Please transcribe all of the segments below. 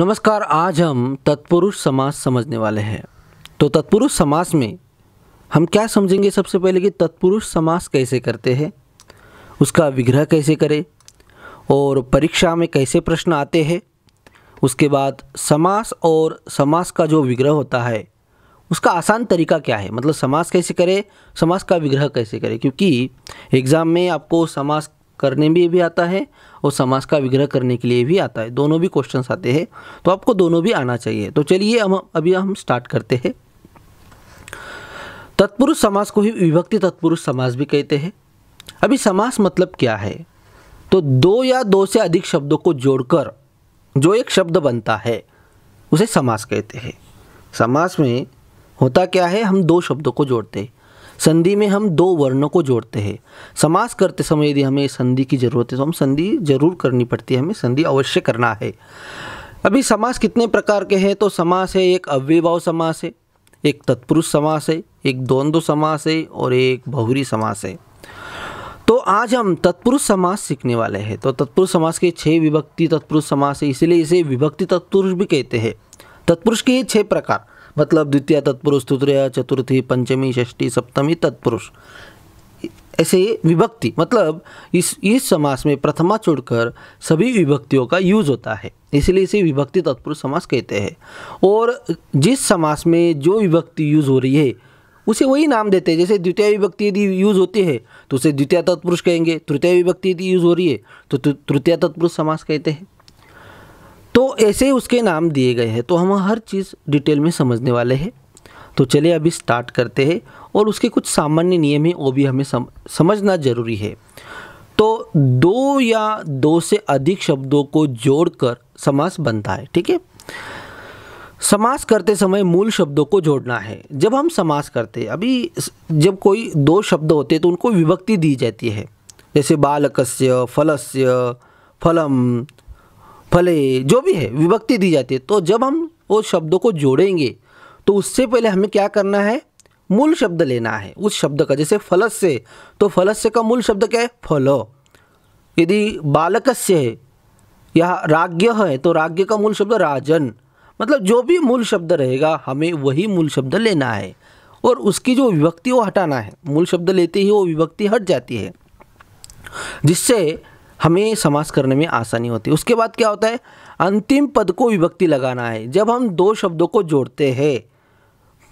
नमस्कार आज हम तत्पुरुष समास समझने वाले हैं तो तत्पुरुष समास में हम क्या समझेंगे सबसे पहले कि तत्पुरुष समास कैसे करते हैं उसका विग्रह कैसे करें और परीक्षा में कैसे प्रश्न आते हैं उसके बाद समास और समास का जो विग्रह होता है उसका आसान तरीका क्या है मतलब समास कैसे करें समास का विग्रह कैसे करें क्योंकि एग्ज़ाम में आपको समास करने में भी, भी आता है और समास का विग्रह करने के लिए भी आता है दोनों भी क्वेश्चन आते हैं तो आपको दोनों भी आना चाहिए तो चलिए हम अभी हम स्टार्ट करते हैं तत्पुरुष समास को ही विभक्ति तत्पुरुष समास भी कहते हैं अभी समास मतलब क्या है तो दो या दो से अधिक शब्दों को जोड़कर जो एक शब्द बनता है उसे समास कहते हैं समास में होता क्या है हम दो शब्दों को जोड़ते हैं संधि में हम दो वर्णों को जोड़ते हैं समास करते समय यदि हमें संधि की ज़रूरत है तो हम संधि जरूर करनी पड़ती है हमें संधि अवश्य करना है अभी समास कितने प्रकार के हैं तो समास है एक अव्यभाव समास है एक तत्पुरुष समास है एक द्वंद्व समास है और एक बहुरी समास है तो आज हम तत्पुरुष समास सीखने वाले हैं तो तत्पुरुष समास के छह विभक्ति तत्पुरुष समास है इसीलिए इसे विभक्ति तत्पुरुष भी कहते हैं तत्पुरुष के छह प्रकार मतलब द्वितीय तत्पुरुष तृतीय चतुर्थी पंचमी षष्ठी सप्तमी तत्पुरुष ऐसे विभक्ति मतलब इस इस समास में प्रथमा छोड़कर सभी विभक्तियों का यूज होता है इसलिए इसे विभक्ति तत्पुरुष समास कहते हैं और जिस समास में जो विभक्ति यूज हो रही है उसे वही नाम देते हैं जैसे द्वितीय विभक्ति यदि यूज होती है तो उसे द्वितीय तत्पुरुष कहेंगे तृतीय विभक्ति यदि यूज हो रही है तो तृतीय तत्पुरुष समास कहते हैं तो ऐसे ही उसके नाम दिए गए हैं तो हम हर चीज़ डिटेल में समझने वाले हैं तो चलिए अभी स्टार्ट करते हैं और उसके कुछ सामान्य नियम हैं वो भी हमें सम, समझना ज़रूरी है तो दो या दो से अधिक शब्दों को जोड़कर समास बनता है ठीक है समास करते समय मूल शब्दों को जोड़ना है जब हम समास करते हैं अभी जब कोई दो शब्द होते हैं तो उनको विभक्ति दी जाती है जैसे बालकस्य फलस्य फलम फले जो भी है विभक्ति दी जाती है तो जब हम वो शब्दों को जोड़ेंगे तो उससे पहले हमें क्या करना है मूल शब्द लेना है उस शब्द का जैसे फलस्य से तो फलस से का मूल शब्द क्या है फल यदि बालकस्य है या राज्य है तो राज्य का मूल शब्द राजन मतलब जो भी मूल शब्द रहेगा हमें वही मूल शब्द लेना है और उसकी जो विभक्ति वो हटाना है मूल शब्द लेते ही वो विभक्ति हट जाती है जिससे हमें समास करने में आसानी होती है उसके बाद क्या होता है अंतिम पद को विभक्ति लगाना है जब हम दो शब्दों को जोड़ते हैं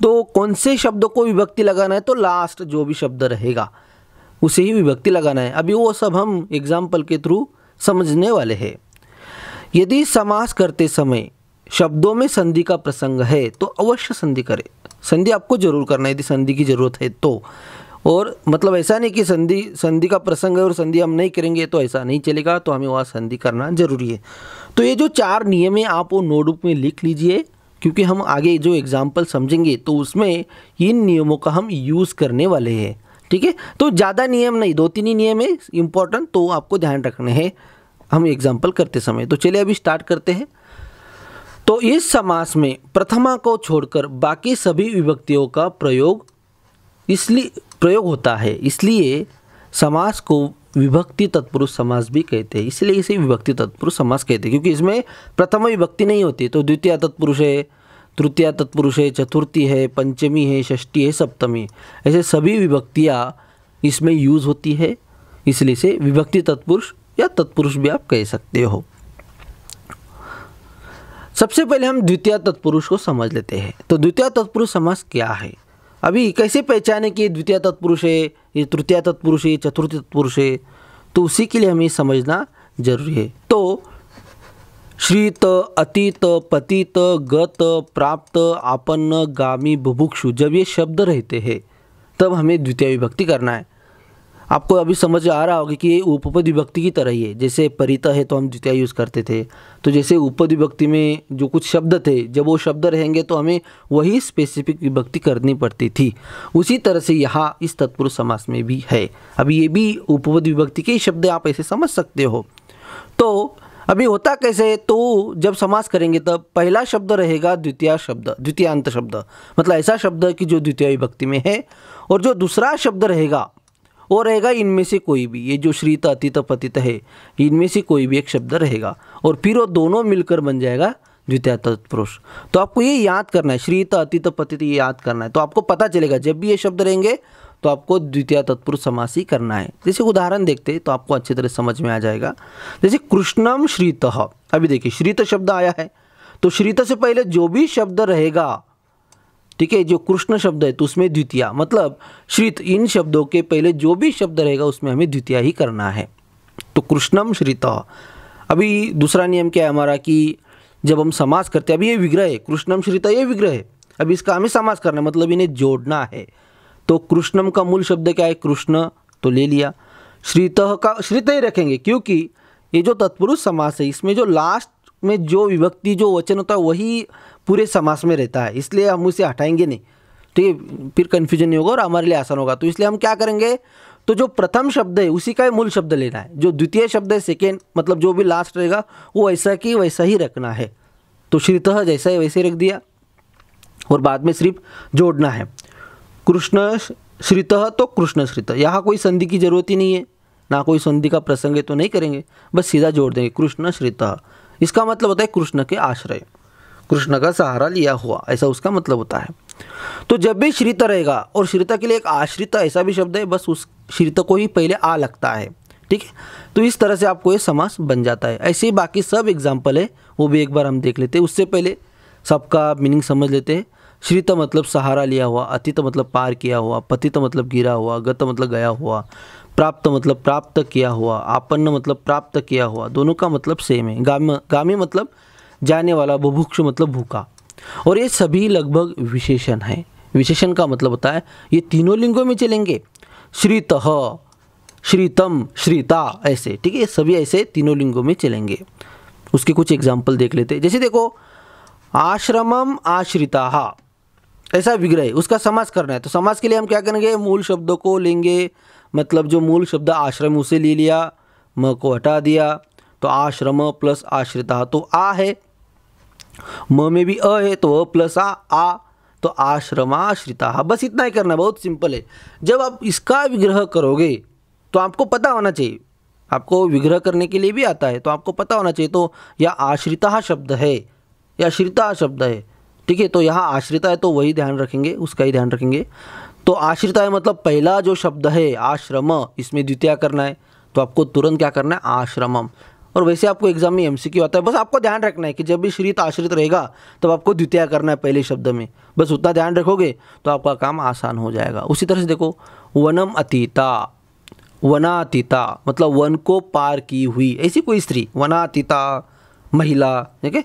तो कौन से शब्दों को विभक्ति लगाना है तो लास्ट जो भी शब्द रहेगा उसे ही विभक्ति लगाना है अभी वो सब हम एग्जाम्पल के थ्रू समझने वाले हैं यदि समास करते समय शब्दों में संधि का प्रसंग है तो अवश्य संधि करें संधि आपको जरूर करना है यदि संधि की जरूरत है तो और मतलब ऐसा नहीं कि संधि संधि का प्रसंग है और संधि हम नहीं करेंगे तो ऐसा नहीं चलेगा तो हमें वहाँ संधि करना ज़रूरी है तो ये जो चार नियम है आप वो नोटबुक में लिख लीजिए क्योंकि हम आगे जो एग्जाम्पल समझेंगे तो उसमें इन नियमों का हम यूज़ करने वाले हैं ठीक है तो ज़्यादा नियम नहीं दो तीन ही नियम है इम्पोर्टेंट तो आपको ध्यान रखने हैं हम एग्जाम्पल करते समय तो चलिए अभी स्टार्ट करते हैं तो इस समास में प्रथमा को छोड़कर बाकी सभी विभक्तियों का प्रयोग इसलिए प्रयोग होता है इसलिए समास को विभक्ति तत्पुरुष समास भी कहते हैं इसलिए इसे विभक्ति तत्पुरुष समास कहते हैं क्योंकि इसमें प्रथम विभक्ति नहीं होती तो द्वितीय तत्पुरुष है तृतीय तत्पुरुष है चतुर्थी है पंचमी है षष्ठी है सप्तमी ऐसे सभी विभक्तियाँ इसमें यूज होती है इसलिए इसे विभक्ति तत्पुरुष या तत्पुरुष भी आप कह सकते हो सबसे पहले हम द्वितीय तत्पुरुष को समझ लेते हैं तो द्वितीय तत्पुरुष समास क्या है अभी कैसे पहचाने कि द्वितीय तत्पुरुष है ये तृतीय तत्पुरुष है चतुर्थ तत्पुरुष है तो उसी के लिए हमें समझना जरूरी है तो श्रीत अतीत पतित गत प्राप्त आपन्न गामी बुभुक्षु जब ये शब्द रहते हैं तब हमें द्वितीय विभक्ति करना है आपको अभी समझ आ रहा होगा कि ये उपपद विभक्ति की तरह ही है जैसे परिता है तो हम द्वितीय यूज़ करते थे तो जैसे उपद विभक्ति में जो कुछ शब्द थे जब वो शब्द रहेंगे तो हमें वही स्पेसिफिक विभक्ति करनी पड़ती थी उसी तरह से यहाँ इस तत्पुरुष समास में भी है अभी ये भी उपपद विभक्ति के शब्द आप ऐसे समझ सकते हो तो अभी होता कैसे तो जब समास करेंगे तब पहला शब्द रहेगा द्वितीय शब्द द्वितीयांत शब्द मतलब ऐसा शब्द कि जो द्वितीय विभक्ति में है और जो दूसरा शब्द रहेगा और रहेगा इनमें से कोई भी ये जो श्रीत अतीत पतित है इनमें से कोई भी एक शब्द रहेगा और फिर वो दोनों मिलकर बन जाएगा द्वितीय तत्पुरुष तो आपको ये याद करना है श्रीत अतीत पतित ये याद करना है तो आपको पता चलेगा जब भी ये शब्द रहेंगे तो आपको द्वितीय तत्पुरुष समास ही करना है जैसे उदाहरण देखते हैं तो आपको अच्छी तरह समझ में आ जाएगा जैसे कृष्णम श्रीत अभी देखिए श्रीत शब्द आया है तो श्रीत से पहले जो भी शब्द रहेगा ठीक है जो कृष्ण शब्द है तो उसमें द्वितीय मतलब श्रित इन शब्दों के पहले जो भी शब्द रहेगा उसमें हमें द्वितीय ही करना है तो कृष्णम श्रित अभी दूसरा नियम क्या है हमारा कि जब हम समास करते हैं अभी ये विग्रह है कृष्णम श्रित ये विग्रह है अब इसका हमें समास करना है मतलब इन्हें जोड़ना है तो कृष्णम का मूल शब्द क्या है कृष्ण तो ले लिया श्रित का श्रीत ही रखेंगे क्योंकि ये जो तत्पुरुष समास है इसमें जो लास्ट में जो विभक्ति जो वचन होता है वही पूरे समास में रहता है इसलिए हम उसे हटाएंगे नहीं ठीक तो है फिर कन्फ्यूजन नहीं होगा और हमारे लिए आसान होगा तो इसलिए हम क्या करेंगे तो जो प्रथम शब्द है उसी का ही मूल शब्द लेना है जो द्वितीय शब्द है सेकेंड मतलब जो भी लास्ट रहेगा वो वैसा कि वैसा ही रखना है तो श्रीतः जैसा है वैसे रख दिया और बाद में सिर्फ जोड़ना है कृष्ण श्रीत तो कृष्ण श्रीत यहाँ कोई संधि की जरूरत ही नहीं है ना कोई संधि का प्रसंग है तो नहीं करेंगे बस सीधा जोड़ देंगे कृष्ण श्रीत इसका मतलब होता है कृष्ण के आश्रय कृष्ण का सहारा लिया हुआ ऐसा उसका मतलब होता है तो जब भी श्रित रहेगा और श्रिता के लिए एक आश्रित ऐसा भी शब्द है बस उस श्रित को ही पहले आ लगता है ठीक है तो इस तरह से आपको ये समास बन जाता है ऐसे ही बाकी सब एग्जाम्पल है वो भी एक बार हम देख लेते हैं उससे पहले सबका मीनिंग समझ लेते हैं श्रित मतलब सहारा लिया हुआ अतित मतलब पार किया हुआ पतित मतलब गिरा हुआ गत मतलब गया हुआ प्राप्त मतलब प्राप्त किया हुआ आपन्न मतलब प्राप्त किया हुआ दोनों का मतलब सेम है गाम गामी मतलब जाने वाला बुभुक्ष मतलब भूखा और ये सभी लगभग विशेषण है विशेषण का मतलब होता है ये तीनों लिंगों में चलेंगे श्रीत श्रीतम श्रीता ऐसे ठीक है सभी ऐसे तीनों लिंगों में चलेंगे उसके कुछ एग्जाम्पल देख लेते जैसे देखो आश्रमम आश्रिता ऐसा विग्रह उसका समाज करना है तो समाज के लिए हम क्या करेंगे मूल शब्दों को लेंगे मतलब जो मूल शब्द आश्रम उसे ले लिया म को हटा दिया तो आश्रम प्लस आश्रिता तो आ है म में भी अ है तो अ प्लस आ आ तो आश्रमाश्रिता हाँ, बस इतना ही करना है बहुत सिंपल है जब आप इसका विग्रह करोगे तो आपको पता होना चाहिए आपको विग्रह करने के लिए भी आता है तो आपको पता होना चाहिए तो यह आश्रिता शब्द है या श्रिता शब्द है ठीक है तो यहाँ आश्रिता है तो वही ध्यान रखेंगे उसका ही ध्यान रखेंगे तो आश्रिता है मतलब पहला जो शब्द है आश्रम इसमें द्वितीय करना है तो आपको तुरंत क्या करना है आश्रमम और वैसे आपको एग्जाम में एमसीक्यू आता है बस आपको ध्यान रखना है कि जब भी श्रीत आश्रित रहेगा तब आपको द्वितीय करना है पहले शब्द में बस उतना ध्यान रखोगे तो आपका काम आसान हो जाएगा उसी तरह से देखो वनम अतीता वनातीता मतलब वन को पार की हुई ऐसी कोई स्त्री वनातीता महिला ठीक है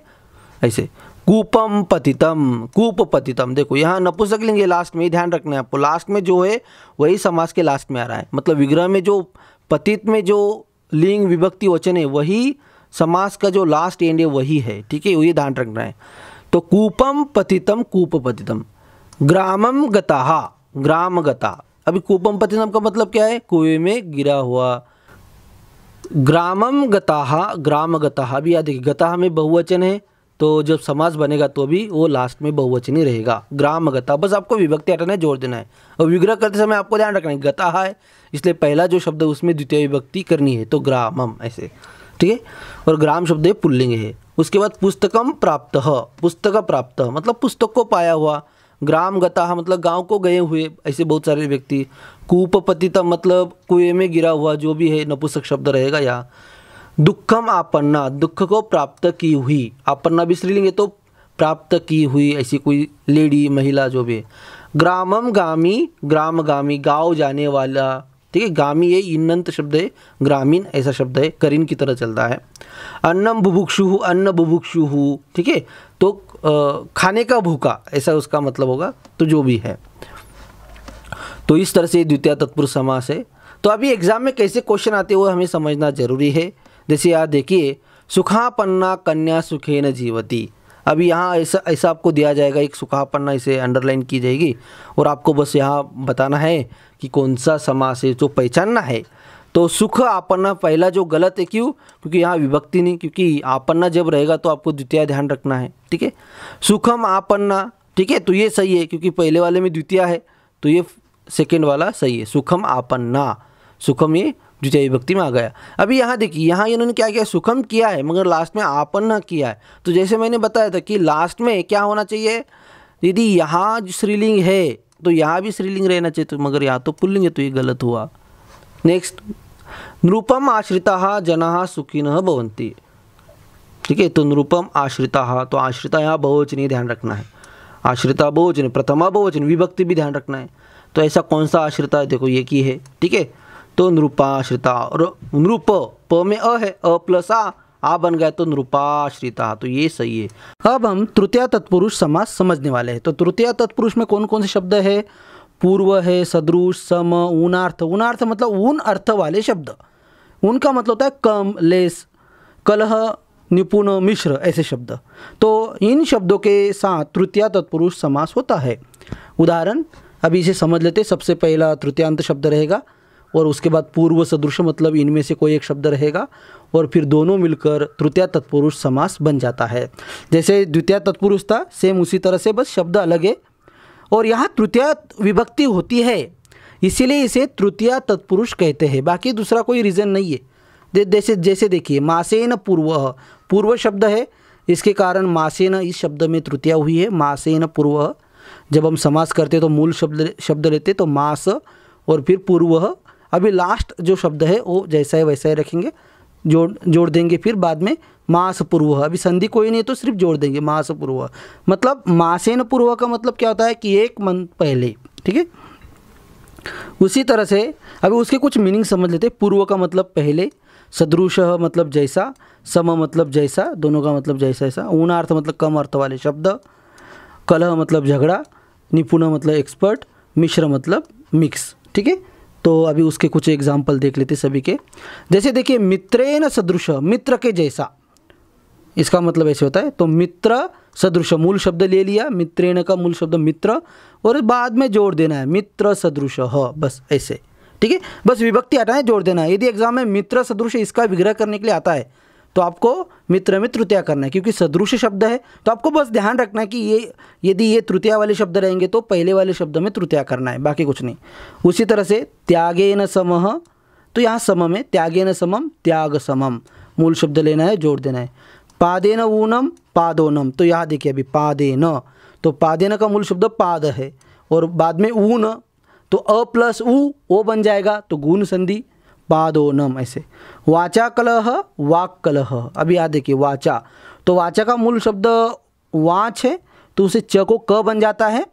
ऐसे कूपम पतितम कूप पतितम देखो यहाँ नपुसक है लास्ट में ध्यान रखना है आपको लास्ट में जो है वही समाज के लास्ट में आ रहा है मतलब विग्रह में जो पतित में जो लिंग विभक्ति वचन है वही समाज का जो लास्ट एंड है वही है ठीक है ये ध्यान रखना है तो कूपम पतितम कूप पतितम ग्रामम गताहा ग्राम गता अभी कूपम पतितम का मतलब क्या है कुएं में गिरा हुआ ग्रामम गताहा ग्राम गता अभी याद देखिए गता में बहुवचन है तो जब समाज बनेगा तो भी वो लास्ट में बहुवचनी रहेगा ग्राम गता बस आपको विभक्ति हटाने जोड़ देना है और विग्रह करते समय आपको ध्यान रखना है गता है इसलिए पहला जो शब्द है उसमें द्वितीय विभक्ति करनी है तो ग्रामम ऐसे ठीक है और ग्राम शब्द है पुल्लिंग है उसके बाद पुस्तकम प्राप्त पुस्तक प्राप्त मतलब पुस्तक को पाया हुआ ग्राम गता मतलब गांव को गए हुए ऐसे बहुत सारे व्यक्ति कूप पतिता मतलब कुएं में गिरा हुआ जो भी है नपुसक शब्द रहेगा यहाँ दुखम आपन्ना दुख को प्राप्त की हुई आपन्ना भी स्त्रीलिंग है तो प्राप्त की हुई ऐसी कोई लेडी महिला जो भी ग्रामम गामी ग्राम गामी गाँव जाने वाला ठीक है गामी ये इन्नंत शब्द है ग्रामीण ऐसा शब्द है करीन की तरह चलता है अन्नम बुभुक्षु अन्न बुभुक्षु ठीक है तो खाने का भूखा ऐसा उसका मतलब होगा तो जो भी है तो इस तरह से द्वितीय तत्पुरुष समास है तो अभी एग्जाम में कैसे क्वेश्चन आते हुए हमें समझना जरूरी है जैसे यहाँ देखिए सुखापन्ना कन्या सुखेन जीवती अभी यहाँ ऐसा ऐसा आपको दिया जाएगा एक सुखापन्ना इसे अंडरलाइन की जाएगी और आपको बस यहाँ बताना है कि कौन सा समास है जो पहचानना है तो सुख आपन्ना पहला जो गलत है क्यों क्योंकि यहाँ विभक्ति नहीं क्योंकि आपन्ना जब रहेगा तो आपको द्वितीय ध्यान रखना है ठीक है सुखम आपन्ना ठीक है तो ये सही है क्योंकि पहले वाले में द्वितीय है तो ये सेकेंड वाला सही है सुखम आपन्ना सुखम ये द्वितीय विभक्ति में आ गया अभी यहाँ देखिए यहाँ इन्होंने क्या किया सुखम किया है मगर लास्ट में आपन ना किया है तो जैसे मैंने बताया था कि लास्ट में क्या होना चाहिए यदि यहाँ श्रीलिंग है तो यहाँ भी श्रीलिंग रहना चाहिए तो मगर यहाँ तो पुल्लिंग है तो ये गलत हुआ नेक्स्ट नृपम आश्रिता जना सुखी भवंती ठीक है तो नृपम आश्रिता तो आश्रिता यहाँ ही ध्यान रखना है आश्रिता बहुवचन प्रथमा बहुवचन विभक्ति भी ध्यान रखना है तो ऐसा कौन सा आश्रिता है देखो ये की है ठीक है तो नृपाश्रिता और नृप प में अ है अ प्लस आ आ बन गया तो नृपाश्रिता तो ये सही है अब हम तृतीय तत्पुरुष समास समझने वाले हैं तो तृतीय तत्पुरुष में कौन कौन से शब्द है पूर्व है सदृश सम ऊनार्थ ऊनार्थ मतलब ऊन अर्थ वाले शब्द उनका मतलब होता है कम लेस कलह निपुण मिश्र ऐसे शब्द तो इन शब्दों के साथ तृतीय तत्पुरुष समास होता है उदाहरण अभी इसे समझ लेते सबसे पहला तृतीयांत शब्द रहेगा और उसके बाद पूर्व सदृश मतलब इनमें से कोई एक शब्द रहेगा और फिर दोनों मिलकर तृतीय तत्पुरुष समास बन जाता है जैसे द्वितीय तत्पुरुष था सेम उसी तरह से बस शब्द अलग है और यहाँ तृतीय विभक्ति होती है इसीलिए इसे तृतीय तत्पुरुष कहते हैं बाकी दूसरा कोई रीज़न नहीं है जैसे जैसे देखिए मासेन पूर्व पूर्व शब्द है इसके कारण मासेन इस शब्द में तृतीया हुई है मासेन पूर्व जब हम समास करते तो मूल शब्द शब्द लेते तो मास और फिर पूर्व अभी लास्ट जो शब्द है वो जैसा है वैसा ही रखेंगे जोड़ जोड़ देंगे फिर बाद में मास पूर्व अभी संधि कोई नहीं तो सिर्फ जोड़ देंगे मास पूर्व मतलब मासेन पूर्व का मतलब क्या होता है कि एक मंथ पहले ठीक है उसी तरह से अभी उसके कुछ मीनिंग समझ लेते हैं पूर्व का मतलब पहले सदृश मतलब जैसा सम मतलब जैसा दोनों का मतलब जैसा ऐसा ऊनार्थ मतलब कम अर्थ वाले शब्द कलह मतलब झगड़ा निपुण मतलब एक्सपर्ट मिश्र मतलब मिक्स ठीक है तो अभी उसके कुछ एग्जाम्पल देख लेते सभी के जैसे देखिए मित्रेन सदृश मित्र के जैसा इसका मतलब ऐसे होता है तो मित्र सदृश मूल शब्द ले लिया मित्रेण का मूल शब्द मित्र और बाद में जोड़ देना है मित्र सदृश ह बस ऐसे ठीक है बस विभक्ति हटाना है जोड़ देना है यदि एग्जाम में मित्र सदृश इसका विग्रह करने के लिए आता है तो आपको मित्र में तृतीया करना है क्योंकि सदृश शब्द है तो आपको बस ध्यान रखना है कि ये यदि ये तृतीया वाले शब्द रहेंगे तो पहले वाले शब्द में तृतीया करना है बाकी कुछ नहीं उसी तरह से त्यागे न समह तो यहाँ समम में त्यागे न समम त्याग समम मूल शब्द लेना है जोड़ देना है पादे न ऊनम पादोनम तो यहाँ देखिए अभी पादे न तो पादे न का मूल शब्द पाद है और बाद में ऊन तो अ प्लस ऊ ओ बन जाएगा तो गुण संधि पादोनम ऐसे वाचा कलह वाक कलह अभी याद देखिए वाचा तो वाचा का मूल शब्द वाच है तो उसे च को क बन जाता है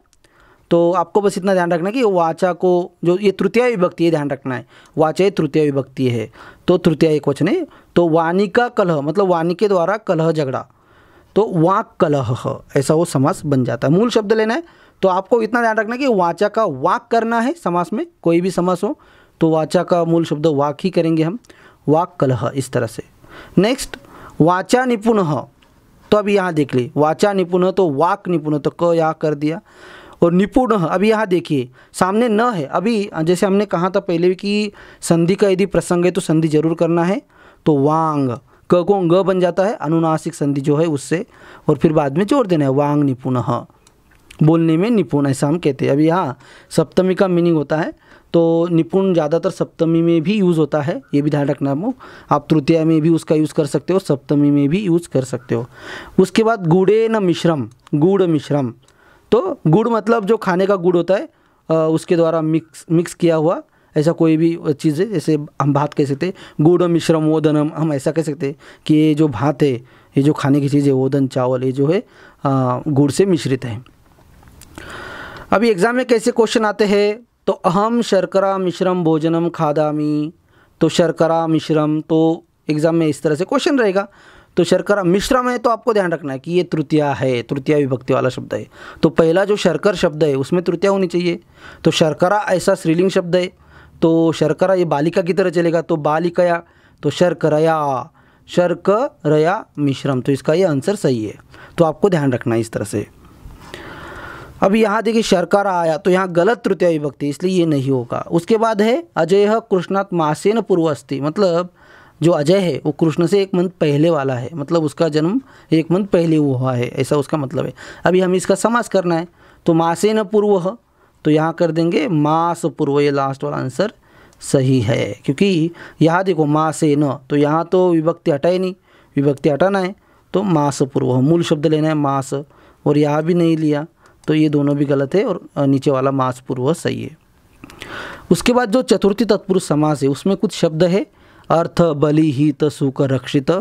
तो आपको बस इतना ध्यान रखना है कि वाचा को जो ये तृतीय विभक्ति है ध्यान रखना है वाचा ये तृतीय विभक्ति है तो तृतीय एक वचन है तो वानिका कलह मतलब वाणी के द्वारा कलह झगड़ा तो वाक कलह ऐसा वो समास बन जाता है मूल शब्द लेना है तो आपको इतना ध्यान रखना है कि वाचा का वाक करना है समास में कोई भी समास हो तो वाचा का मूल शब्द वाक ही करेंगे हम वाक कलह इस तरह से नेक्स्ट वाचा निपुण तो अभी यहाँ देख ली वाचा निपुण तो वाक निपुण तो क यहाँ कर दिया और निपुण अभी यहाँ देखिए सामने न है अभी जैसे हमने कहा था पहले कि संधि का यदि प्रसंग है तो संधि जरूर करना है तो वांग क को ग बन जाता है अनुनासिक संधि जो है उससे और फिर बाद में जोड़ देना है वांग निपुण बोलने में निपुण ऐसा हम कहते हैं अभी यहाँ सप्तमी का मीनिंग होता है तो निपुण ज़्यादातर सप्तमी में भी यूज़ होता है ये भी ध्यान रखना हो आप तृतीया में भी उसका यूज़ कर सकते हो सप्तमी में भी यूज़ कर सकते हो उसके बाद गुड़े न मिश्रम गुड़ मिश्रम तो गुड़ मतलब जो खाने का गुड़ होता है उसके द्वारा मिक्स मिक्स किया हुआ ऐसा कोई भी चीज़ है जैसे हम भात कह सकते गुड़ मिश्रम ओदनम हम ऐसा कह सकते कि ये जो भात है ये जो खाने की चीज़ है ओदन चावल ये जो है गुड़ से मिश्रित है अभी एग्ज़ाम में कैसे क्वेश्चन आते हैं तो अहम शर्करा मिश्रम भोजनम खादामी तो शर्करा मिश्रम तो एग्ज़ाम में इस तरह से क्वेश्चन रहेगा तो शर्करा मिश्रम है तो आपको ध्यान रखना है कि ये तृतीया है तृतीय विभक्ति वाला शब्द है तो पहला जो शर्कर शब्द है उसमें तृतीया होनी चाहिए तो शर्करा ऐसा श्रीलिंग शब्द है तो शर्करा ये बालिका की तरह चलेगा तो बालिकया तो शर्करया शर्करया मिश्रम तो इसका ये आंसर सही है तो आपको ध्यान रखना है इस तरह से अब यहाँ देखिए शर्करा आया तो यहाँ गलत तृतीय विभक्ति इसलिए ये नहीं होगा उसके बाद है अजय कृष्णात् पूर्व अस्थि मतलब जो अजय है वो कृष्ण से एक मंथ पहले वाला है मतलब उसका जन्म एक मंथ पहले हुआ है ऐसा उसका मतलब है अभी हमें इसका समास करना है तो मासेन पूर्व तो यहाँ कर देंगे मास पूर्व ये लास्ट वाला आंसर सही है क्योंकि यहाँ देखो मासे न तो यहाँ तो विभक्ति हटाए नहीं विभक्ति हटाना है तो मास पूर्व मूल शब्द लेना है मास और यहाँ भी नहीं लिया तो ये दोनों भी गलत है और नीचे वाला मास पूर्व सही है उसके बाद जो चतुर्थी तत्पुरुष समास है उसमें कुछ शब्द है अर्थ बलि हित सुख रक्षित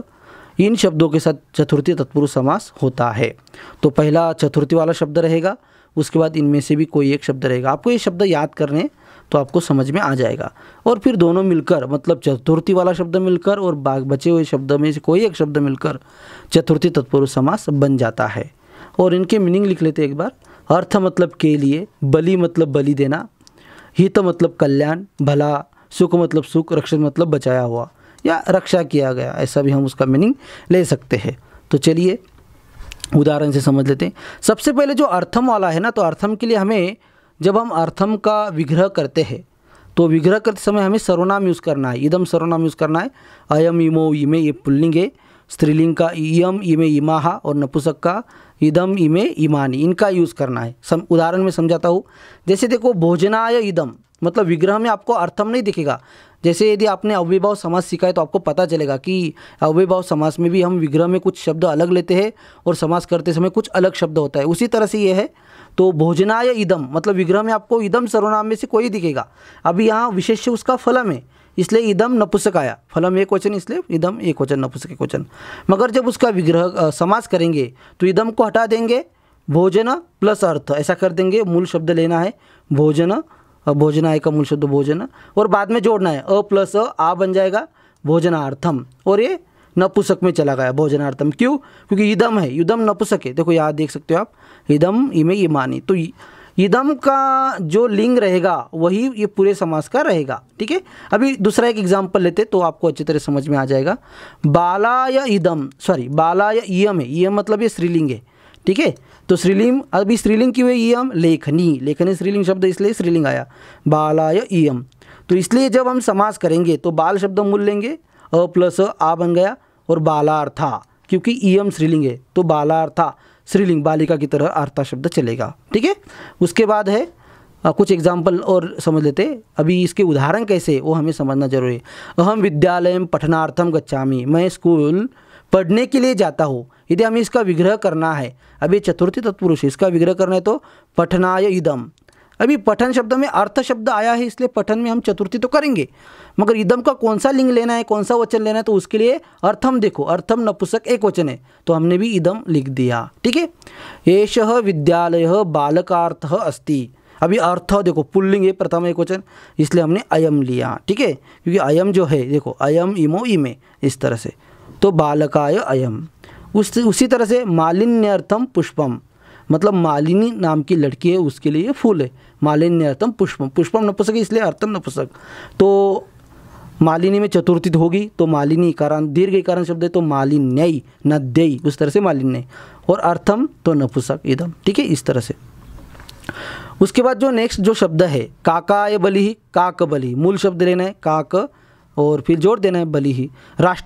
इन शब्दों के साथ चतुर्थी तत्पुरुष समास होता है तो पहला चतुर्थी वाला शब्द रहेगा उसके बाद इनमें से भी कोई एक शब्द रहेगा आपको ये शब्द याद करने तो आपको समझ में आ जाएगा और फिर दोनों मिलकर मतलब चतुर्थी वाला शब्द मिलकर और बाग बचे हुए शब्द में से कोई एक शब्द मिलकर चतुर्थी तत्पुरुष समास बन जाता है और इनके मीनिंग लिख लेते एक बार अर्थ मतलब के लिए बलि मतलब बलि देना हित तो मतलब कल्याण भला सुख मतलब सुख रक्षित मतलब बचाया हुआ या रक्षा किया गया ऐसा भी हम उसका मीनिंग ले सकते हैं तो चलिए उदाहरण से समझ लेते हैं सबसे पहले जो अर्थम वाला है ना तो अर्थम के लिए हमें जब हम अर्थम का विग्रह करते हैं तो विग्रह करते समय हमें सर्वनाम यूज़ करना है इदम सर्वनाम यूज़ करना है अयम इमो इमे ये पुल्लिंग है स्त्रीलिंग का इम इमे इमाहा और नपुसक का इदम इमे इमानी इनका यूज़ करना है सम उदाहरण में समझाता हूँ जैसे देखो भोजनाय इदम मतलब विग्रह में आपको अर्थम नहीं दिखेगा जैसे यदि आपने अव्यभाव समास सीखा है तो आपको पता चलेगा कि अव्यभाव समास में भी हम विग्रह में कुछ शब्द अलग लेते हैं और समास करते समय कुछ अलग शब्द होता है उसी तरह से ये है तो भोजनाय इदम मतलब विग्रह में आपको इदम सर्वनाम में से कोई दिखेगा अभी यहाँ विशेष उसका फलम है इसलिए इदम नपुसक आया फलम एक वचन इसलिए इदम एक वचन नपुसक एक वचन मगर जब उसका विग्रह समास करेंगे तो इदम को हटा देंगे भोजन प्लस अर्थ ऐसा कर देंगे मूल शब्द लेना है भोजन भोजन आय का मूल शब्द भोजन और बाद में जोड़ना है अ प्लस अ आ बन जाएगा भोजनार्थम और ये नपुसक में चला गया भोजनार्थम क्यों क्योंकि इदम है इदम नपुसक है देखो यहाँ देख सकते हो आप इदम इमे इमानी तो इदम का जो लिंग रहेगा वही ये पूरे समाज का रहेगा ठीक है अभी दूसरा एक एग्जाम्पल लेते तो आपको अच्छी तरह समझ में आ जाएगा या इदम सॉरी या इयम है इयम मतलब ये स्त्रीलिंग है ठीक है तो श्रीलिंग अभी स्त्रीलिंग की हुई इयम लेखनी लेखनी स्त्रीलिंग शब्द इसलिए स्त्रीलिंग आया या इयम तो इसलिए जब हम समास करेंगे तो बाल शब्द मूल लेंगे अ प्लस आ बन गया और बालार्था क्योंकि ईयम स्त्रीलिंग है तो बालार्था स्त्रीलिंग बालिका की तरह आर्ता शब्द चलेगा ठीक है उसके बाद है आ, कुछ एग्जाम्पल और समझ लेते अभी इसके उदाहरण कैसे वो हमें समझना जरूरी है अहम विद्यालय पठनार्थम गच्छामी मैं स्कूल पढ़ने के लिए जाता हूँ यदि हमें इसका विग्रह करना है अभी चतुर्थी तत्पुरुष इसका विग्रह करना है तो पठनाय इदम अभी पठन शब्द में अर्थ शब्द आया है इसलिए पठन में हम चतुर्थी तो करेंगे मगर इदम का कौन सा लिंग लेना है कौन सा वचन लेना है तो उसके लिए अर्थम देखो अर्थम नपुसक एक वचन है तो हमने भी इदम लिख दिया ठीक है एष विद्यालय बालकार्थ अस्ति अभी अर्थ देखो पुल्लिंग है प्रथम एक वचन इसलिए हमने अयम लिया ठीक है क्योंकि अयम जो है देखो अयम इमो इमे इस तरह से तो बालकाय अयम उस उसी तरह से मालिन्यर्थम पुष्पम मतलब मालिनी नाम की लड़की है उसके लिए फूल है मालिन्य अर्थम पुष्पम पुष्पम नपुसक इसलिए अर्थम नपुसक तो मालिनी में चतुर्थी होगी तो मालिनी कारण दीर्घ कारण शब्द है तो मालिन्यई नद्यई उस तरह से मालिन्य और अर्थम तो नपुसक एकदम ठीक है इस तरह से उसके बाद जो नेक्स्ट जो शब्द है काकाय बलि काक बलि मूल शब्द लेना है काक और फिर जोड़ देना है बलि ही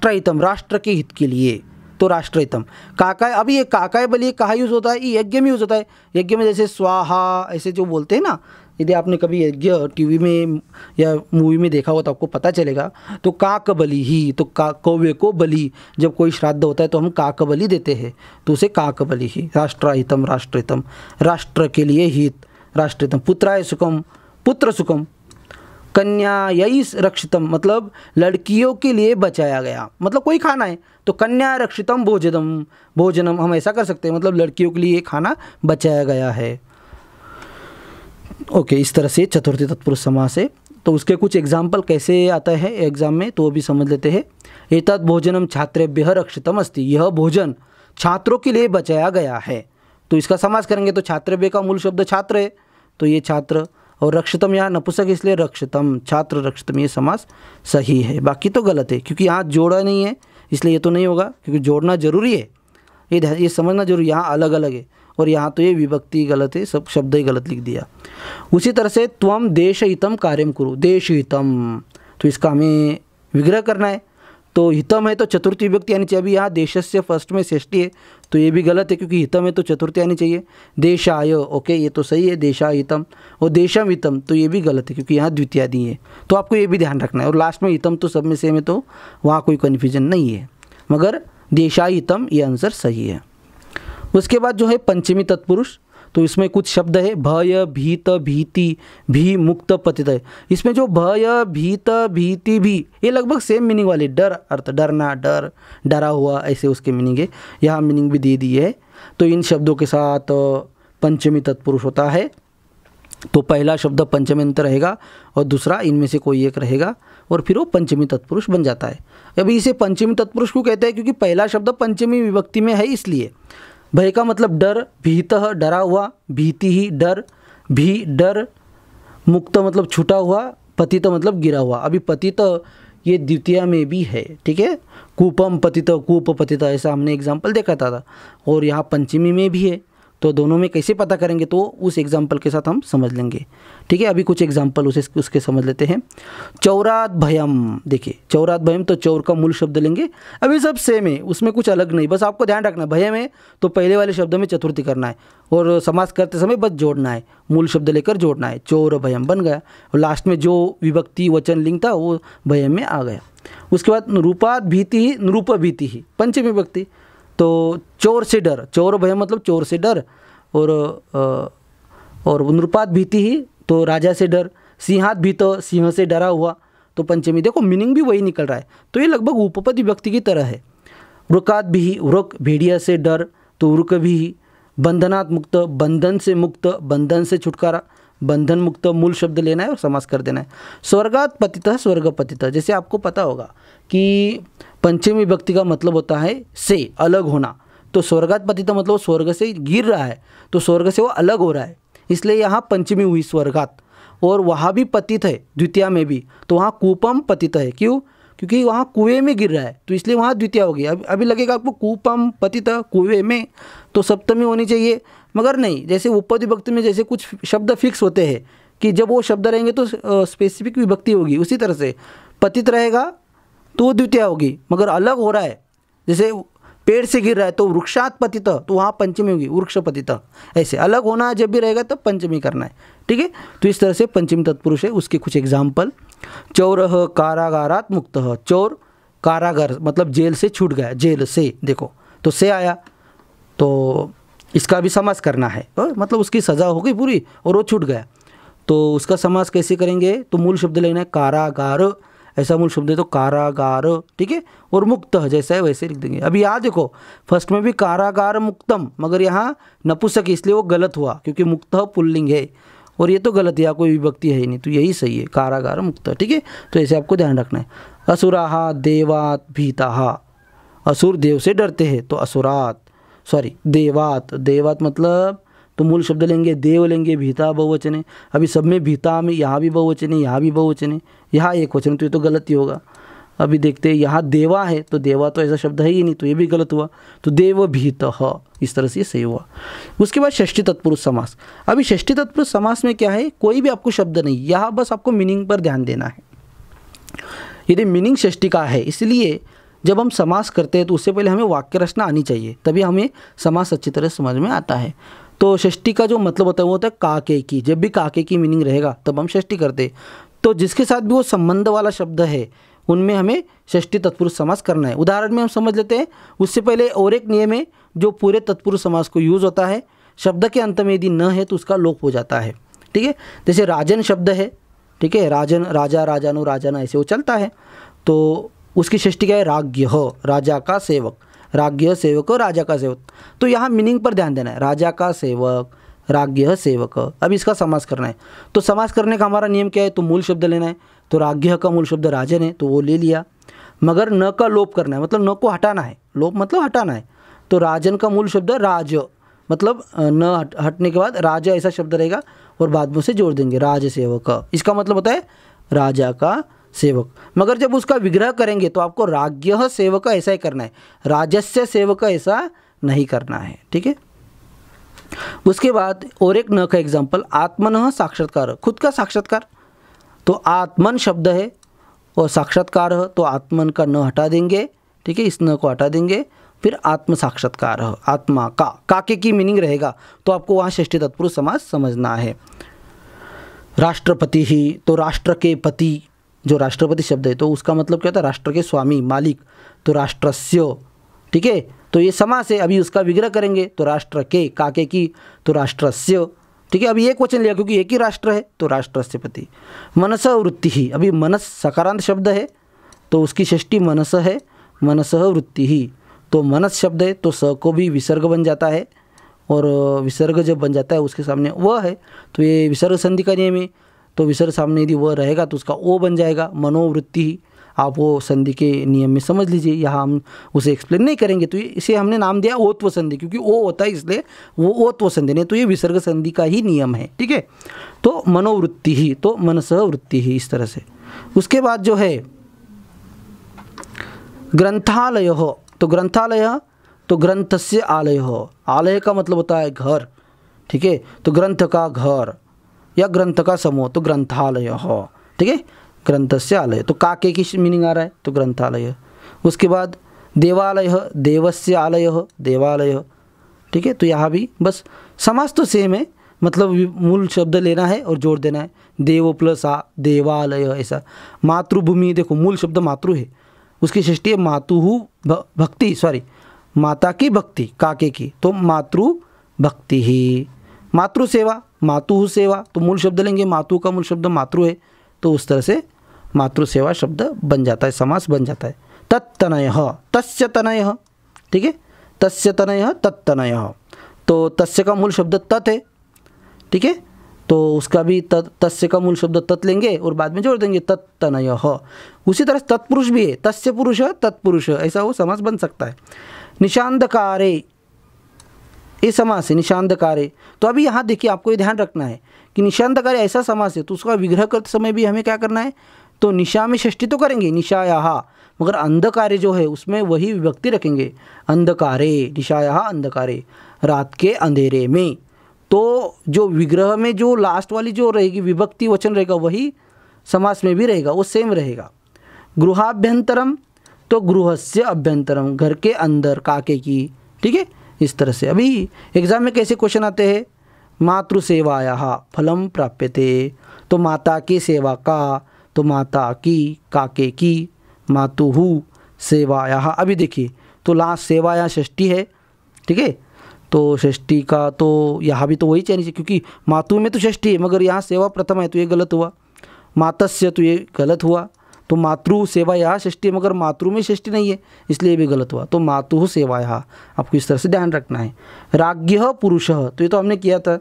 हितम राष्ट्र के हित के लिए तो राष्ट्रहितम काकाय अभी ये काकाय बलि कहाँ यूज़ होता है ये यज्ञ में यूज़ होता है यज्ञ में जैसे स्वाहा ऐसे जो बोलते हैं ना यदि आपने कभी यज्ञ टीवी में या मूवी में देखा हो तो आपको पता चलेगा तो काक बलि ही तो का कौवे को बलि जब कोई श्राद्ध होता है तो हम काक बलि देते हैं तो उसे काक बलि ही राष्ट्रहितम राष्ट्रहितम राष्ट्र के लिए हित राष्ट्रहितम पुत्राय सुखम पुत्र सुखम कन्या यही रक्षितम मतलब लड़कियों के लिए बचाया गया मतलब कोई खाना है तो कन्या रक्षितम भोजनम भोजनम हम ऐसा कर सकते हैं मतलब लड़कियों के लिए खाना बचाया गया है ओके इस तरह से चतुर्थी तत्पुरुष समास से तो उसके कुछ एग्जाम्पल कैसे आता है एग्जाम में तो भी समझ लेते हैं तत्त भोजनम छात्रेभ्य रक्षितम अस्ति यह भोजन छात्रों के लिए बचाया गया है तो इसका समास करेंगे तो छात्र का मूल शब्द छात्र है तो ये छात्र और रक्षतम यहाँ नपुसक इसलिए रक्षतम छात्र रक्षतम ये समास सही है बाकी तो गलत है क्योंकि यहाँ जोड़ा नहीं है इसलिए ये तो नहीं होगा क्योंकि जोड़ना जरूरी है ये ये समझना जरूरी यहाँ अलग अलग है और यहाँ तो ये विभक्ति गलत है सब शब्द ही गलत लिख दिया उसी तरह से त्वम देश हितम कार्यम करो देश हितम तो इसका हमें विग्रह करना है तो हितम है तो चतुर्थी विभक्ति आनी चाहिए अभी यहाँ देश से फर्स्ट में सृष्टि है तो ये भी गलत है क्योंकि हितम है तो चतुर्थी आनी चाहिए देशाय ओके ये तो सही है देशा हितम और देशम हितम तो ये भी गलत है क्योंकि यहाँ द्वितीय दी है तो आपको ये भी ध्यान रखना है और लास्ट में हितम तो सब में सेम है तो वहाँ कोई कन्फ्यूजन नहीं है मगर देशा हितम ये आंसर सही है उसके बाद जो है पंचमी तत्पुरुष तो इसमें कुछ शब्द है भय भीत भीति भी मुक्त पतित इसमें जो भय भीत भीति भी ये लगभग सेम मीनिंग वाले डर अर्थ डरना डर डरा हुआ ऐसे उसके मीनिंग है यहाँ मीनिंग भी दे दी है तो इन शब्दों के साथ पंचमी तत्पुरुष होता है तो पहला शब्द पंचमी अंत रहेगा और दूसरा इनमें से कोई एक रहेगा और फिर वो पंचमी तत्पुरुष बन जाता है अभी इसे पंचमी तत्पुरुष क्यों कहते हैं क्योंकि पहला शब्द पंचमी विभक्ति में है इसलिए भय का मतलब डर भीत डरा हुआ भीति ही डर भी डर मुक्त मतलब छूटा हुआ पतित मतलब गिरा हुआ अभी पतित ये द्वितीय में भी है ठीक है कूपम पतित कूप पतित ऐसा हमने एग्जाम्पल देखा था, था और यहाँ पंचमी में भी है तो दोनों में कैसे पता करेंगे तो उस एग्जाम्पल के साथ हम समझ लेंगे ठीक है अभी कुछ एग्जाम्पल उसे उसके समझ लेते हैं चौरात भयम देखिए चौरात भयम तो चौर का मूल शब्द लेंगे अभी सब सेम है उसमें कुछ अलग नहीं बस आपको ध्यान रखना भयम है तो पहले वाले शब्द में चतुर्थी करना है और समास करते समय बस जोड़ना है मूल शब्द लेकर जोड़ना है चौर भयम बन गया और लास्ट में जो विभक्ति वचन लिंग था वो भयम में आ गया उसके बाद रूपात भीति ही निरूप भीति ही पंचमी विभक्ति तो चोर से डर चोर भय मतलब चोर से डर और और नृपात भीती ही तो राजा से डर सिंहात भीत तो सिंह से डरा हुआ तो पंचमी देखो मीनिंग भी वही निकल रहा है तो ये लगभग उपपद व्यक्ति की तरह है वृकात भी वृक भेड़िया से डर तो वृक भी ही बंधनात्मुक्त बंधन से मुक्त बंधन से छुटकारा बंधन मुक्त मूल शब्द लेना है और समास कर देना है स्वर्गात पतित स्वर्ग पतित जैसे आपको पता होगा कि पंचमी विभक्ति का मतलब होता है से अलग होना तो स्वर्गात पतित मतलब स्वर्ग से गिर रहा है तो स्वर्ग से वो अलग हो रहा है इसलिए यहाँ पंचमी हुई स्वर्गात और वहाँ भी पतित है द्वितीया में भी तो वहाँ कूपम पतित है क्यों क्योंकि वहाँ कुएं में गिर रहा है तो इसलिए वहाँ द्वितीय हो अब अभी लगेगा आपको कूपम पतित कुएं में तो सप्तमी होनी चाहिए मगर नहीं जैसे उपपद विभक्ति में जैसे कुछ शब्द फिक्स होते हैं कि जब वो शब्द रहेंगे तो स्पेसिफिक विभक्ति होगी उसी तरह से पतित रहेगा तो द्वितीय होगी मगर अलग हो रहा है जैसे पेड़ से गिर रहा है तो वृक्षात पतित तो वहाँ पंचमी होगी वृक्ष पतित ऐसे अलग होना जब भी रहेगा तब तो पंचमी करना है ठीक है तो इस तरह से पंचमी तत्पुरुष है उसके कुछ एग्जाम्पल चौर कारागारात मुक्त चौर कारागार मतलब जेल से छूट गया जेल से देखो तो से आया तो इसका भी समास करना है तो मतलब उसकी सज़ा हो गई पूरी और वो छूट गया तो उसका समास कैसे करेंगे तो मूल शब्द लेना है कारागार ऐसा मूल शब्द है तो कारागार ठीक है और मुक्त जैसा है वैसे लिख देंगे अभी यहाँ देखो फर्स्ट में भी कारागार मुक्तम मगर यहाँ नपुसक इसलिए वो गलत हुआ क्योंकि मुक्त पुल्लिंग है और ये तो गलत है कोई विभक्ति है ही नहीं तो यही सही है कारागार मुक्त ठीक है तो ऐसे आपको ध्यान रखना है असुराहा देवात भीताहा असुर देव से डरते हैं तो असुरात सॉरी देवात देवात मतलब तो मूल शब्द लेंगे देव लेंगे भीता बहुवचने अभी सब में भीता में यहाँ भी बहुवचन है यहाँ भी बहुवचन है यहाँ एक वचन तो ये तो गलत ही होगा अभी देखते हैं यहाँ देवा है तो देवा तो ऐसा शब्द है ही नहीं तो ये भी गलत हुआ तो देव भीत इस तरह से सही हुआ उसके बाद षष्ठी तत्पुरुष समास अभी षष्ठी तत्पुरुष समास में क्या है कोई भी आपको शब्द नहीं यहाँ बस आपको मीनिंग पर ध्यान देना है यदि मीनिंग षष्ठी का है इसलिए जब हम समास करते हैं तो उससे पहले हमें वाक्य रचना आनी चाहिए तभी हमें समास अच्छी तरह समझ में आता है तो षष्ठी का जो मतलब होता है वो होता है काके की जब भी काके की मीनिंग रहेगा तब हम षष्ठी करते तो जिसके साथ भी वो संबंध वाला शब्द है उनमें हमें षष्ठी तत्पुरुष समास करना है उदाहरण में हम समझ लेते हैं उससे पहले और एक नियम है जो पूरे तत्पुरुष समास को यूज़ होता है शब्द के अंत में यदि न है तो उसका लोप हो जाता है ठीक है जैसे राजन शब्द है ठीक है राजन राजा राजानो राजाना ऐसे वो चलता है तो उसकी सृष्टि क्या है राज्य हो राजा का सेवक राज्य सेवक हो राजा का सेवक तो यहाँ मीनिंग पर ध्यान देना है राजा का सेवक राज्य सेवक अब इसका समास करना है तो समास करने का हमारा नियम क्या है तो मूल शब्द लेना है तो राज्य का मूल शब्द राजन ने तो वो ले लिया मगर न का लोप करना है मतलब न को हटाना है लोप मतलब हटाना है तो राजन का मूल शब्द राज मतलब न हट, हटने के बाद राजा ऐसा शब्द रहेगा और बाद में उसे जोड़ देंगे राज सेवक इसका मतलब होता है राजा का सेवक मगर जब उसका विग्रह करेंगे तो आपको राज्य सेवक ऐसा ही करना है राजस्य सेवक ऐसा नहीं करना है ठीक है उसके बाद और एक न का एग्जाम्पल आत्मन साक्षात्कार खुद का साक्षात्कार तो आत्मन शब्द है और साक्षात्कार तो आत्मन का न हटा देंगे ठीक है इस न को हटा देंगे फिर आत्म साक्षात्कार आत्मा का काके की मीनिंग रहेगा तो आपको वहाँ श्रेष्ठी तत्पुरुष समाज समझना है राष्ट्रपति ही तो राष्ट्र के पति जो राष्ट्रपति शब्द है तो उसका मतलब क्या होता है राष्ट्र के स्वामी मालिक तो राष्ट्रस्य ठीक है तो ये समास है अभी उसका विग्रह करेंगे तो राष्ट्र के काके की तो राष्ट्रस्य ठीक है अभी एक वचन लिया क्योंकि एक ही राष्ट्र है तो राष्ट्रस्यपति मनस वृत्ति ही अभी मनस सकारांत शब्द है तो उसकी षष्टि मनस है मनस वृत्ति ही तो मनस शब्द है तो स को भी विसर्ग बन जाता है और विसर्ग जब बन जाता है उसके सामने वह है तो ये विसर्ग संधि का नियम है तो विसर्ग सामने यदि वह रहेगा तो उसका ओ बन जाएगा मनोवृत्ति ही आप वो संधि के नियम में समझ लीजिए यहाँ हम उसे एक्सप्लेन नहीं करेंगे तो इसे हमने नाम दिया ओत्व संधि क्योंकि ओ होता है इसलिए वो ओत्व संधि नहीं तो ये विसर्ग संधि का ही नियम है ठीक है तो मनोवृत्ति ही तो मनस वृत्ति ही इस तरह से उसके बाद जो है ग्रंथालय हो तो ग्रंथालय तो ग्रंथ से आलय हो आलय का मतलब होता है घर ठीक है तो ग्रंथ का घर या ग्रंथ का समूह तो ग्रंथालय हो ठीक है ग्रंथ से आलय तो काके की मीनिंग आ रहा है तो ग्रंथालय उसके बाद देवालय देवस्य आलय देवालय ठीक है तो यहाँ भी बस समाज तो सेम है मतलब मूल शब्द लेना है और जोड़ देना है देव प्लस आ देवालय ऐसा मातृभूमि देखो मूल शब्द मातृ है उसकी सृष्टि है मातुहु भक्ति सॉरी माता की भक्ति काके की तो मातृ भक्ति ही मातृ सेवा मातु सेवा तो मूल शब्द लेंगे मातु का मूल शब्द मातृ है तो उस तरह से मातृ सेवा शब्द बन जाता है समास बन जाता है तत्तनय तस्य तनय ठीक है तस्य तनय तत्तनय तो तस्य का मूल शब्द तत् है ठीक है तो उसका भी तस्य का मूल शब्द तत् लेंगे और बाद में जोड़ देंगे तत्तनय उसी तरह तत्पुरुष भी है तस्य पुरुष तत्पुरुष ऐसा वो समास बन सकता है निशांधकारे हे समास है है तो अभी यहाँ देखिए आपको ये ध्यान रखना है कि निशांधकार ऐसा समास है तो उसका विग्रह करते समय भी हमें क्या करना है तो निशा में षष्ठी तो करेंगे निशाया मगर अंधकार जो है उसमें वही विभक्ति रखेंगे अंधकारे निशाया अंधकारे रात के अंधेरे में तो जो विग्रह में जो लास्ट वाली जो रहेगी विभक्ति वचन रहेगा वही समास में भी रहेगा वो सेम रहेगा गृहाभ्यंतरम तो गृहस्य अभ्यंतरम घर के अंदर काके की ठीक है इस तरह से अभी एग्ज़ाम में कैसे क्वेश्चन आते हैं मातृ सेवाया फलम प्राप्यते तो माता की सेवा का तो माता की काके की मातुहू सेवाया अभी देखिए तो लास्ट सेवाया षष्टी है ठीक है तो षष्ठी का तो यहाँ भी तो वही चाहिए क्योंकि मातु में तो षष्ठी है मगर यहाँ सेवा प्रथम है तो ये गलत हुआ मातस्य तो ये गलत हुआ तो मातृ यहाँ षष्ठी मगर मातृ में षष्ठी नहीं है इसलिए भी गलत हुआ तो मातु सेवा यहाँ आपको इस तरह से ध्यान रखना है राज्य पुरुष तो ये तो हमने किया था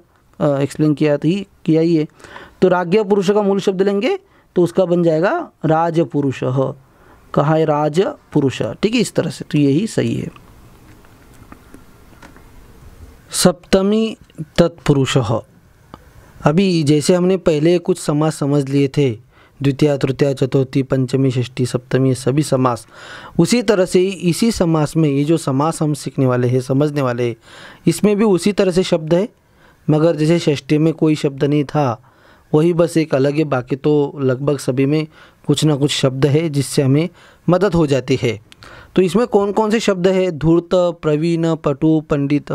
एक्सप्लेन किया था ही किया ही है तो राज्य पुरुष का मूल शब्द लेंगे तो उसका बन जाएगा राज पुरुष कहा है राज पुरुष ठीक है इस तरह से तो यही सही है सप्तमी तत्पुरुष अभी जैसे हमने पहले कुछ समाज समझ लिए थे द्वितीय तृतीय चतुर्थी पंचमी षष्ठी सप्तमी ये सभी समास उसी तरह से इसी समास में ये जो समास हम सीखने वाले हैं समझने वाले है इसमें भी उसी तरह से शब्द है मगर जैसे षष्ठी में कोई शब्द नहीं था वही बस एक अलग है बाकी तो लगभग सभी में कुछ ना कुछ शब्द है जिससे हमें मदद हो जाती है तो इसमें कौन कौन से शब्द है धूर्त प्रवीण पटु पंडित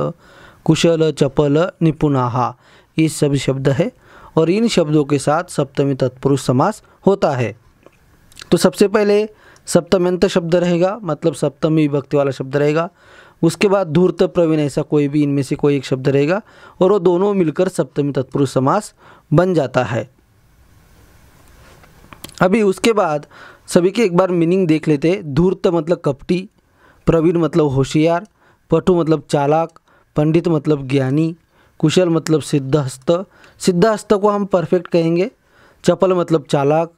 कुशल चपल निपुणाहा ये सब शब्द है और इन शब्दों के साथ सप्तमी तत्पुरुष समास होता है तो सबसे पहले सप्तम्यंत शब्द रहेगा मतलब सप्तमी विभक्ति वाला शब्द रहेगा उसके बाद धूर्त प्रवीण ऐसा कोई भी इनमें से कोई एक शब्द रहेगा और वो दोनों मिलकर सप्तमी तत्पुरुष समास बन जाता है अभी उसके बाद सभी के एक बार मीनिंग देख लेते हैं धूर्त मतलब कपटी प्रवीण मतलब होशियार पटु मतलब चालाक पंडित मतलब ज्ञानी कुशल मतलब सिद्धहस्त सिद्धा हस्त को हम परफेक्ट कहेंगे चपल मतलब चालाक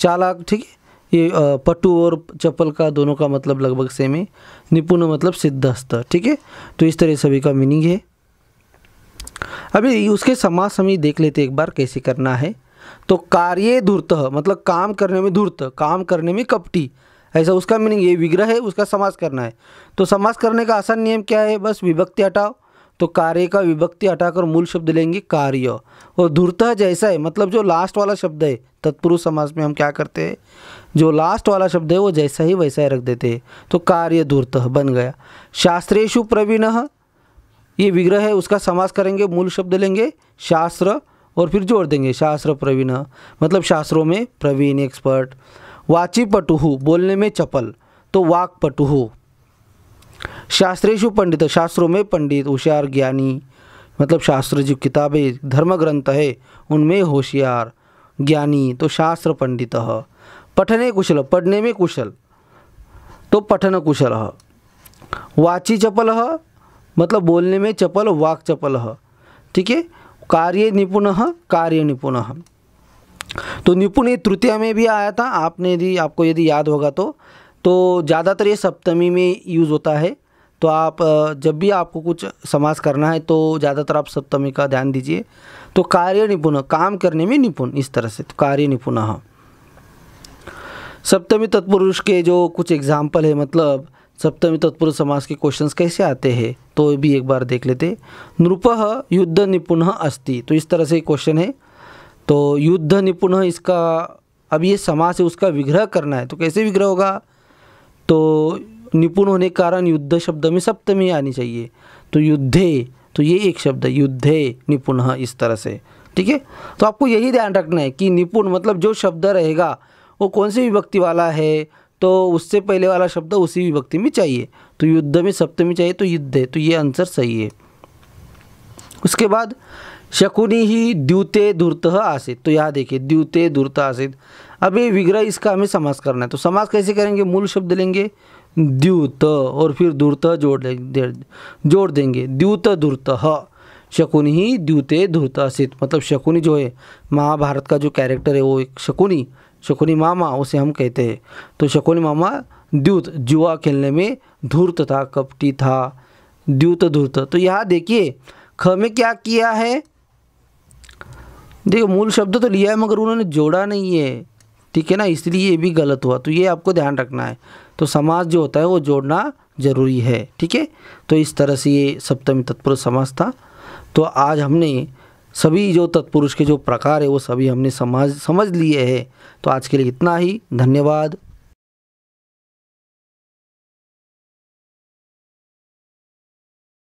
चालाक ठीक है ये पटु और चप्पल का दोनों का मतलब लगभग सेम है निपुण मतलब सिद्धस्त ठीक है तो इस तरह सभी का मीनिंग है अभी उसके समास हम देख लेते एक बार कैसे करना है तो कार्य धूर्त मतलब काम करने में धूर्त काम करने में कपटी ऐसा उसका मीनिंग ये विग्रह है उसका समास करना है तो समास करने का आसान नियम क्या है बस विभक्ति हटाओ तो कार्य का विभक्ति हटाकर मूल शब्द लेंगे कार्य और धूर्तः जैसा है मतलब जो लास्ट वाला शब्द है तत्पुरुष समाज में हम क्या करते हैं जो लास्ट वाला शब्द है वो जैसा ही वैसा ही रख देते हैं तो कार्य धूर्त बन गया शास्त्रेशु प्रवीण ये विग्रह है उसका समास करेंगे मूल शब्द लेंगे शास्त्र और फिर जोड़ देंगे शास्त्र प्रवीण मतलब शास्त्रों में प्रवीण एक्सपर्ट वाची पटुहु बोलने में चपल तो वाक पटुहु शास्त्रेशु पंडित शास्त्रों में पंडित होशियार ज्ञानी मतलब शास्त्र जो किताबें धर्म ग्रंथ है उनमें होशियार ज्ञानी तो शास्त्र पंडित पठने कुशल पढ़ने में कुशल तो पठन कुशल वाची चपल मतलब बोलने में चपल वाक चपल ठीक है कार्य निपुण कार्य निपुण तो निपुण ये तृतीया में भी आया था आपने यदि आपको यदि याद होगा तो तो ज़्यादातर ये सप्तमी में यूज़ होता है तो आप जब भी आपको कुछ समास करना है तो ज़्यादातर आप सप्तमी का ध्यान दीजिए तो कार्य निपुण काम करने में निपुण इस तरह से तो कार्य निपुण हाँ। सप्तमी तत्पुरुष के जो कुछ एग्जाम्पल है मतलब सप्तमी तत्पुरुष समास के क्वेश्चंस कैसे आते हैं तो भी एक बार देख लेते नृप युद्ध निपुण अस्ति तो इस तरह से क्वेश्चन है तो युद्ध निपुण इसका अब ये समास है उसका विग्रह करना है तो कैसे विग्रह होगा तो निपुण होने के कारण युद्ध शब्द में सप्तमी आनी चाहिए तो युद्धे तो ये एक शब्द है युद्धे निपुण हाँ, इस तरह से ठीक है तो आपको यही ध्यान रखना है कि निपुण मतलब जो शब्द रहेगा वो कौन सी विभक्ति वाला है तो उससे पहले वाला शब्द उसी विभक्ति में चाहिए तो युद्ध में सप्तमी चाहिए तो युद्ध है तो ये आंसर सही है उसके बाद शकुनी ही द्यूते दुर्त आसित तो यहाँ देखिए द्यूते धूर्त आसित अभी विग्रह इसका हमें समास करना है तो समास कैसे करेंगे मूल शब्द लेंगे द्यूत और फिर दूरत जोड़ दें जोड़ देंगे द्यूत दूरत शकुनी ही द्यूते सित मतलब शकुनी जो है महाभारत का जो कैरेक्टर है वो एक शकुनी शकुनी मामा उसे हम कहते हैं तो शकुनी मामा द्यूत जुआ खेलने में धूर्त था कपटी था द्यूत धूर्त तो यहाँ देखिए ख में क्या किया है देखो मूल शब्द तो लिया है मगर उन्होंने जोड़ा नहीं है ठीक है ना इसलिए ये भी गलत हुआ तो ये आपको ध्यान रखना है तो समास जो होता है वो जोड़ना ज़रूरी है ठीक है तो इस तरह से ये सप्तमी तत्पुरुष समास था तो आज हमने सभी जो तत्पुरुष के जो प्रकार है वो सभी हमने समाज समझ लिए है तो आज के लिए इतना ही धन्यवाद